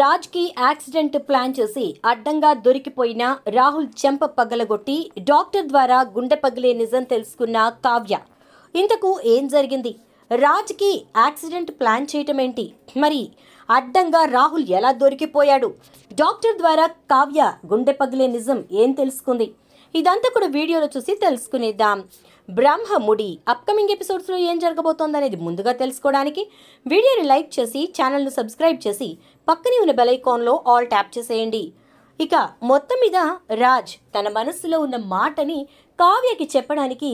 రాజ్కి accident plan చేసి అడ్డంగా దొరికిపోయిన రాహుల్ చెంప పగలగొట్టి డాక్టర్ ద్వారా గుండె పగిలే నిజం తెలుసుకున్న కావ్య ఇంతకు ఏం జరిగింది రాజ్కి యాక్సిడెంట్ ప్లాన్ చేయటం ఏంటి మరి అడ్డంగా రాహుల్ ఎలా దొరికిపోయాడు డాక్టర్ ద్వారా కావ్య గుండె పగిలే నిజం ఏం తెలుసుకుంది ఇదంతా కూడా వీడియోలో చూసి తెలుసుకునేద్దాం బ్రహ్మముడి అప్కమింగ్ ఎపిసోడ్స్లో ఏం జరగబోతోంది అనేది ముందుగా తెలుసుకోవడానికి వీడియోని లైక్ చేసి ఛానల్ను సబ్స్క్రైబ్ చేసి పక్కనే ఉన్న బెలైకాన్లో ఆల్ ట్యాప్ చేసేయండి ఇక మొత్తం మీద రాజ్ తన మనస్సులో ఉన్న మాటని కావ్యకి చెప్పడానికి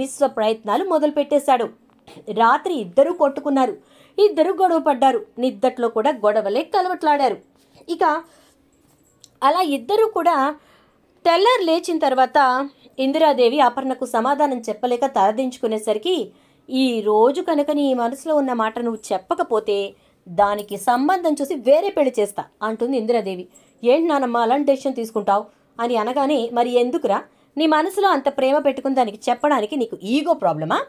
విశ్వ ప్రయత్నాలు మొదలుపెట్టేశాడు రాత్రి ఇద్దరూ కొట్టుకున్నారు ఇద్దరు గొడవ పడ్డారు నిద్దట్లో కూడా గొడవలే కలవట్లాడారు ఇక అలా ఇద్దరూ కూడా తెల్లారు లేచిన తర్వాత ఇందిరాదేవి అపర్ణకు సమాధానం చెప్పలేక తలదించుకునేసరికి ఈ రోజు కనుక నీ మనసులో ఉన్న మాట నువ్వు చెప్పకపోతే దానికి సంబంధం చూసి వేరే పెళ్లి చేస్తా అంటుంది ఇందిరాదేవి ఏంటి నానమ్మ అలాంటి డెసిషన్ తీసుకుంటావు అని అనగానే మరి ఎందుకురా నీ మనసులో అంత ప్రేమ పెట్టుకుని దానికి చెప్పడానికి నీకు ఈగో ప్రాబ్లమా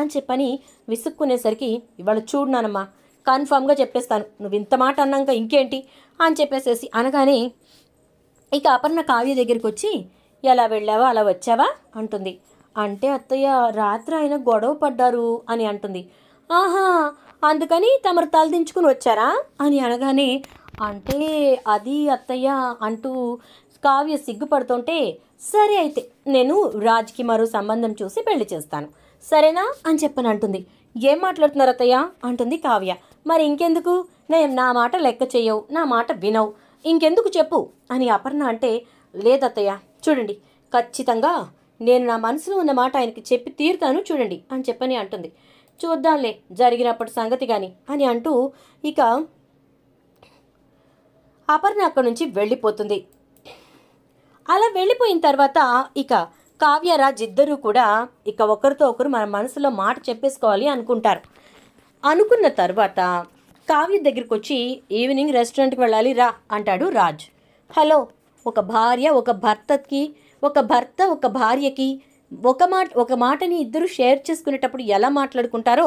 అని చెప్పని విసుక్కునేసరికి ఇవాళ చూడు నానమ్మ కన్ఫామ్గా చెప్పేస్తాను నువ్వు ఇంత మాట అన్నాక ఇంకేంటి అని చెప్పేసేసి అనగానే ఇక అపర్ణ కావ్య దగ్గరికి వచ్చి ఎలా వెళ్ళావా అలా వచ్చావా అంటుంది అంటే అత్తయ్య రాత్రి ఆయన గొడవ పడ్డారు అని అంటుంది ఆహా అందుకని తమరు తలదించుకుని వచ్చారా అని అనగానే అంటే అది అత్తయ్య అంటూ కావ్య సిగ్గుపడుతుంటే సరే అయితే నేను రాజ్కి మరో సంబంధం చూసి పెళ్లి చేస్తాను సరేనా అని చెప్పని అంటుంది ఏం మాట్లాడుతున్నారు అత్తయ్య అంటుంది కావ్య మరి ఇంకెందుకు నేను నా మాట లెక్క చేయవు నా మాట వినవు ఇంకెందుకు చెప్పు అని అపర్ణ అంటే లేదత్తయ్య చూడండి ఖచ్చితంగా నేను నా మనసులో ఉన్న మాట ఆయనకి చెప్పి తీరుతాను చూడండి అని చెప్పని అంటుంది చూద్దాంలే జరిగినప్పటి సంగతి కానీ అని అంటూ ఇక అపర్ణ అక్కడి నుంచి వెళ్ళిపోతుంది అలా వెళ్ళిపోయిన తర్వాత ఇక కావ్యరాజ్ ఇద్దరూ కూడా ఇక ఒకరితో ఒకరు మన మనసులో మాట చెప్పేసుకోవాలి అనుకుంటారు అనుకున్న తర్వాత కావ్య దగ్గరికి వచ్చి ఈవినింగ్ రెస్టారెంట్కి వెళ్ళాలి రా అంటాడు రాజ్ హలో ఒక భార్య ఒక భర్తకి ఒక భర్త ఒక భార్యకి ఒక మాట ఒక మాటని ఇద్దరు షేర్ చేసుకునేటప్పుడు ఎలా మాట్లాడుకుంటారో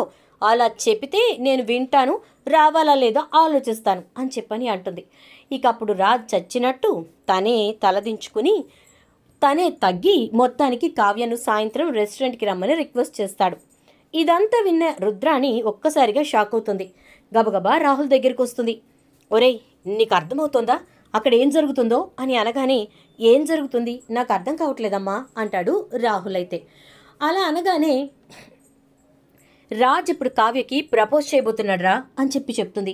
అలా చెబితే నేను వింటాను రావాలా లేదో ఆలోచిస్తాను అని చెప్పని అంటుంది ఇక అప్పుడు రాజ్ చచ్చినట్టు తనే తలదించుకుని తనే తగ్గి మొత్తానికి కావ్యను సాయంత్రం రెస్టారెంట్కి రమ్మని రిక్వెస్ట్ చేస్తాడు ఇదంతా విన్న రుద్రాణి ఒక్కసారిగా షాక్ అవుతుంది గబగబా రాహుల్ దగ్గరికి వస్తుంది ఒరేయ్ నీకు అర్థమవుతుందా అక్కడ ఏం జరుగుతుందో అని అనగానే ఏం జరుగుతుంది నాకు అర్థం కావట్లేదమ్మా అంటాడు రాహుల్ అయితే అలా అనగానే రాజ్ ఇప్పుడు కావ్యకి ప్రపోజ్ చేయబోతున్నాడు రా అని చెప్పి చెప్తుంది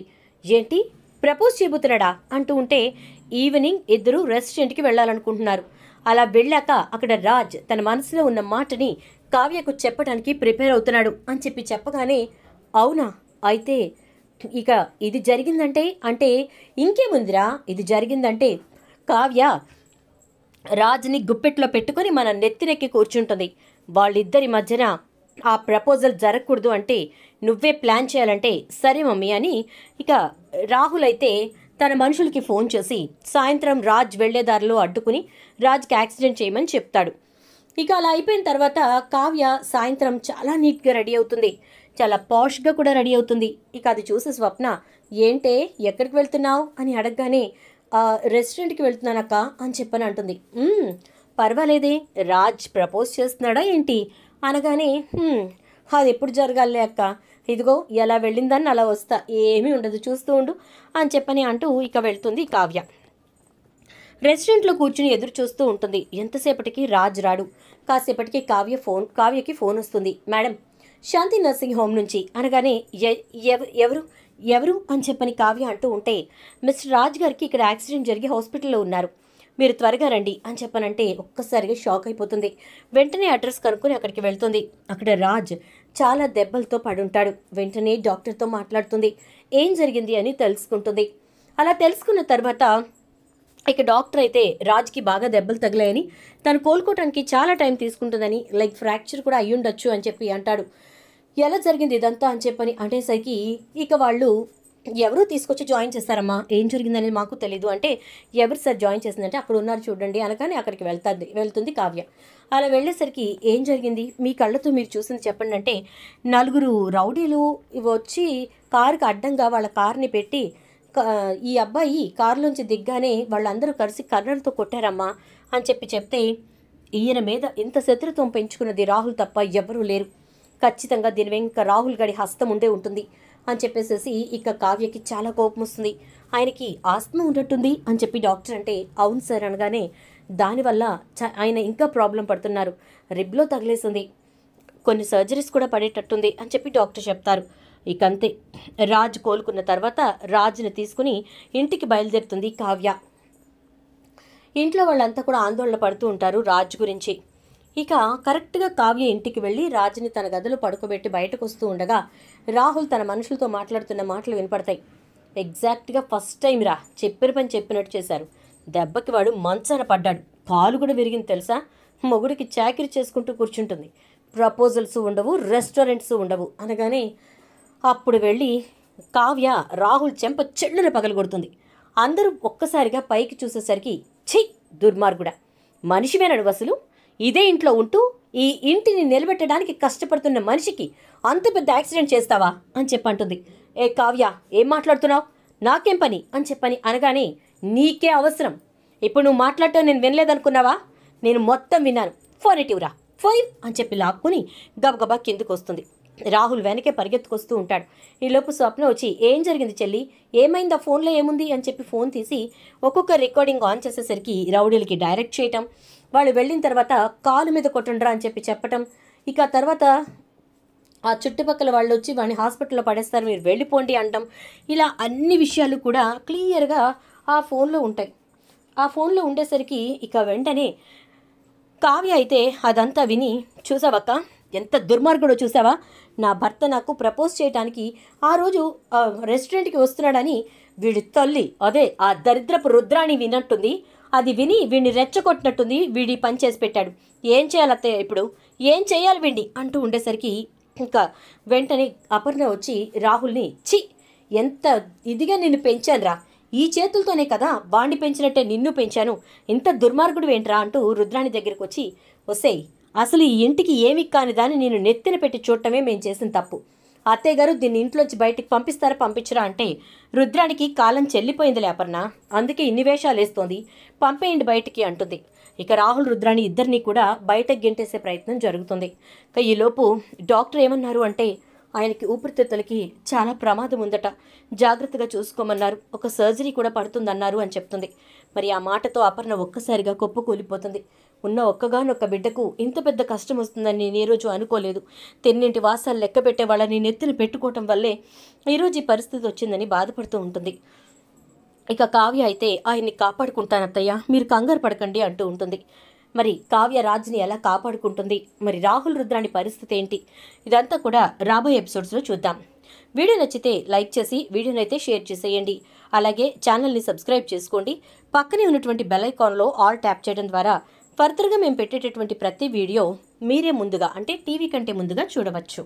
ఏంటి ప్రపోజ్ చేయబోతున్నాడా అంటూ ఉంటే ఈవినింగ్ ఇద్దరు రెస్టారెంట్కి వెళ్ళాలనుకుంటున్నారు అలా వెళ్ళాక అక్కడ రాజ్ తన మనసులో ఉన్న మాటని కావ్యకు చెప్పడానికి ప్రిపేర్ అవుతున్నాడు అని చెప్పి చెప్పగానే అవునా అయితే ఇక ఇది జరిగిందంటే అంటే ఇంకేముందిరా ఇది జరిగిందంటే కావ్య రాజుని గుప్పెట్లో పెట్టుకొని మన నెత్తినెక్కి కూర్చుంటుంది వాళ్ళిద్దరి మధ్యన ఆ ప్రపోజల్ జరగకూడదు అంటే నువ్వే ప్లాన్ చేయాలంటే సరే మమ్మీ అని ఇక రాహుల్ అయితే తన మనుషులకి ఫోన్ చేసి సాయంత్రం రాజ్ వెళ్లేదారిలో అడ్డుకుని రాజ్కి యాక్సిడెంట్ చేయమని చెప్తాడు ఇక అలా అయిపోయిన తర్వాత కావ్య సాయంత్రం చాలా నీట్గా రెడీ అవుతుంది చాలా పాష్గా కూడా రెడీ అవుతుంది ఇక అది చూసి స్వప్న ఏంటే ఎక్కడికి వెళ్తున్నావు అని అడగగానే రెస్టారెంట్కి వెళ్తున్నానక్క అని చెప్పని అంటుంది పర్వాలేదే రాజ్ ప్రపోజ్ చేస్తున్నాడా ఏంటి అనగానే అది ఎప్పుడు జరగాలే అక్క ఇదిగో ఎలా వెళ్ళిందని అలా వస్తా ఏమీ ఉండదు చూస్తూ ఉండు అని చెప్పని అంటూ ఇక వెళ్తుంది కావ్య రెస్టారెంట్లో కూర్చుని ఎదురు చూస్తూ ఉంటుంది ఎంతసేపటికి రాజ్ రాడు కాసేపటికి కావ్య ఫోన్ కావ్యకి ఫోన్ వస్తుంది మేడం శాంతి నర్సింగ్ హోమ్ నుంచి అనగానే ఎవరు ఎవరు అని చెప్పని కావ్య అంటూ ఉంటే మిస్టర్ రాజ్ గారికి ఇక్కడ యాక్సిడెంట్ జరిగి హాస్పిటల్లో ఉన్నారు మీరు త్వరగా రండి అని చెప్పనంటే ఒక్కసారిగా షాక్ అయిపోతుంది వెంటనే అడ్రస్ కనుక్కొని అక్కడికి వెళ్తుంది అక్కడ రాజ్ చాలా దెబ్బలతో పడుంటాడు వెంటనే డాక్టర్తో మాట్లాడుతుంది ఏం జరిగింది అని తెలుసుకుంటుంది అలా తెలుసుకున్న తర్వాత ఇక డాక్టర్ అయితే రాజ్కి బాగా దెబ్బలు తగిలాయని తను కోలుకోవటానికి చాలా టైం తీసుకుంటుందని లైక్ ఫ్రాక్చర్ కూడా అయ్యుండొచ్చు అని చెప్పి అంటాడు ఎలా జరిగింది ఇదంతా అని చెప్పని అంటేసరికి ఇక వాళ్ళు ఎవరు తీసుకొచ్చి జాయిన్ చేస్తారమ్మా ఏం జరిగిందని మాకు తెలీదు అంటే ఎవరు సార్ జాయిన్ చేసిందంటే అక్కడ ఉన్నారు చూడండి అనగానే అక్కడికి వెళ్తుంది వెళ్తుంది కావ్య అలా వెళ్ళేసరికి ఏం జరిగింది మీ కళ్ళతో మీరు చూసింది చెప్పండి అంటే నలుగురు రౌడీలు వచ్చి కారుకి అడ్డంగా వాళ్ళ కార్ని పెట్టి ఈ అబ్బాయి కారులోంచి దిగ్గానే వాళ్ళందరూ కలిసి కర్రలతో కొట్టారమ్మా అని చెప్పి చెప్తే ఈయన మీద ఇంత శత్రుత్వం పెంచుకున్నది రాహుల్ తప్ప ఎవరూ లేరు ఖచ్చితంగా దీని వెంక రాహుల్ గడి హస్తం ఉండే ఉంటుంది అని చెప్పేసేసి ఇక కావ్యకి చాలా కోపం వస్తుంది ఆయనకి ఆస్తమ ఉన్నట్టుంది అని చెప్పి డాక్టర్ అంటే అవును సార్ అనగానే దానివల్ల ఆయన ఇంకా ప్రాబ్లం పడుతున్నారు రిబ్లో తగిలేసింది కొన్ని సర్జరీస్ కూడా పడేటట్టుంది అని చెప్పి డాక్టర్ చెప్తారు ఇకంతే రాజ్ కోలుకున్న తర్వాత రాజ్ని తీసుకుని ఇంటికి బయలుదేరుతుంది కావ్య ఇంట్లో వాళ్ళంతా కూడా ఆందోళన పడుతూ ఉంటారు రాజ్ గురించి ఇక కరెక్ట్గా కావ్య ఇంటికి వెళ్ళి రాజుని తన గదిలో పడుకోబెట్టి బయటకు వస్తూ ఉండగా రాహుల్ తన మనుషులతో మాట్లాడుతున్న మాటలు వినపడతాయి ఎగ్జాక్ట్గా ఫస్ట్ టైం రా చెప్పిన పని చెప్పినట్టు చేశారు దెబ్బకి వాడు మంచాన పడ్డాడు కాలు కూడా విరిగింది తెలుసా మొగుడికి చాకరీ చేసుకుంటూ కూర్చుంటుంది ప్రపోజల్స్ ఉండవు రెస్టారెంట్స్ ఉండవు అనగానే అప్పుడు వెళ్ళి కావ్య రాహుల్ చెంప చెల్లున కొడుతుంది అందరూ ఒక్కసారిగా పైకి చూసేసరికి ఛీ దుర్మార్గుడ మనిషివేనాడు వసలు ఇదే ఇంట్లో ఉంటూ ఈ ఇంటిని నిలబెట్టడానికి కష్టపడుతున్న మనిషికి అంత పెద్ద యాక్సిడెంట్ చేస్తావా అని చెప్పంటుంది ఏ కావ్య ఏం మాట్లాడుతున్నావు నాకేం పని అని చెప్పని అనగానే నీకే అవసరం ఇప్పుడు నువ్వు మాట్లాడటం నేను వినలేదనుకున్నావా నేను మొత్తం విన్నాను ఫోన్ రా ఫైవ్ అని చెప్పి లాక్కుని గబగబా కిందకు వస్తుంది రాహుల్ వెనకే పరిగెత్తుకొస్తూ ఉంటాడు ఈలోపు స్వప్న వచ్చి ఏం జరిగింది చెల్లి ఏమైందా ఫోన్లో ఏముంది అని చెప్పి ఫోన్ తీసి ఒక్కొక్క రికార్డింగ్ ఆన్ చేసేసరికి రౌడీలకి డైరెక్ట్ చేయటం వాళ్ళు వెళ్ళిన తర్వాత కాలు మీద కొట్టండ్రా అని చెప్పి చెప్పటం ఇక తర్వాత ఆ చుట్టుపక్కల వాళ్ళు వచ్చి వాడిని హాస్పిటల్లో పడేస్తారు మీరు వెళ్ళిపోండి అంటాం ఇలా అన్ని విషయాలు కూడా క్లియర్గా ఆ ఫోన్లో ఉంటాయి ఆ ఫోన్లో ఉండేసరికి ఇక వెంటనే కావ్య అయితే అదంతా విని చూసావక్క ఎంత దుర్మార్గుడో చూసావా నా భర్త నాకు ప్రపోజ్ చేయడానికి ఆ రోజు రెస్టారెంట్కి వస్తున్నాడని వీడి తల్లి అదే ఆ దరిద్రపు రుద్రాణి విన్నట్టుంది అది విని వీడిని రెచ్చగొట్టినట్టుంది వీడి పని చేసి పెట్టాడు ఏం చేయాలి ఇప్పుడు ఏం చేయాలి వీడిని అంటూ ఉండేసరికి ఇంకా వెంటనే అపర్ణ వచ్చి రాహుల్ని చి ఎంత ఇదిగా నిన్ను పెంచాను రా ఈ చేతులతోనే కదా వాణ్ణి పెంచినట్టే నిన్ను పెంచాను ఇంత దుర్మార్గుడు ఏంట్రా అంటూ రుద్రాణి దగ్గరికి వచ్చి వస్తాయి అసలు ఈ ఇంటికి ఏమి కాని దాన్ని నేను నెత్తిన పెట్టి చూడటమే మేము చేసిన తప్పు అత్తయ్య గారు దీన్ని ఇంట్లోంచి బయటికి పంపిస్తారా పంపించరా అంటే రుద్రానికి కాలం చెల్లిపోయింది లేపర్న అందుకే ఇన్ని వేషాలు వేస్తోంది పంపేయండి బయటికి అంటుంది ఇక రాహుల్ రుద్రాని ఇద్దరిని కూడా బయటకు గెంటేసే ప్రయత్నం జరుగుతుంది ఇక ఈలోపు డాక్టర్ ఏమన్నారు అంటే ఆయనకి ఊపిరితిత్తులకి చాలా ప్రమాదం ఉందట జాగ్రత్తగా చూసుకోమన్నారు ఒక సర్జరీ కూడా పడుతుందన్నారు అని చెప్తుంది మరి ఆ మాటతో అపర్ణ ఒక్కసారిగా కొప్పు కూలిపోతుంది ఉన్న ఒక్కగానొక్క బిడ్డకు ఇంత పెద్ద కష్టం వస్తుందని నేను ఏ రోజు అనుకోలేదు తెన్నింటి వాసాలు లెక్క వాళ్ళని నెత్తిన పెట్టుకోవటం వల్లే ఈరోజు ఈ పరిస్థితి వచ్చిందని బాధపడుతూ ఉంటుంది ఇక కావ్య అయితే ఆయన్ని కాపాడుకుంటానత్తయ్యా మీరు కంగారు పడకండి అంటూ ఉంటుంది మరి కావ్య రాజ్ని ఎలా కాపాడుకుంటుంది మరి రాహుల్ రుద్రాని పరిస్థితి ఏంటి ఇదంతా కూడా రాబోయే ఎపిసోడ్స్లో చూద్దాం వీడియో నచ్చితే లైక్ చేసి అయితే షేర్ చేసేయండి అలాగే ఛానల్ని సబ్స్క్రైబ్ చేసుకోండి పక్కనే ఉన్నటువంటి బెల్ ఐకాన్లో ఆల్ ట్యాప్ చేయడం ద్వారా ఫర్దర్గా మేము పెట్టేటటువంటి ప్రతి వీడియో మీరే ముందుగా అంటే టీవీ కంటే ముందుగా చూడవచ్చు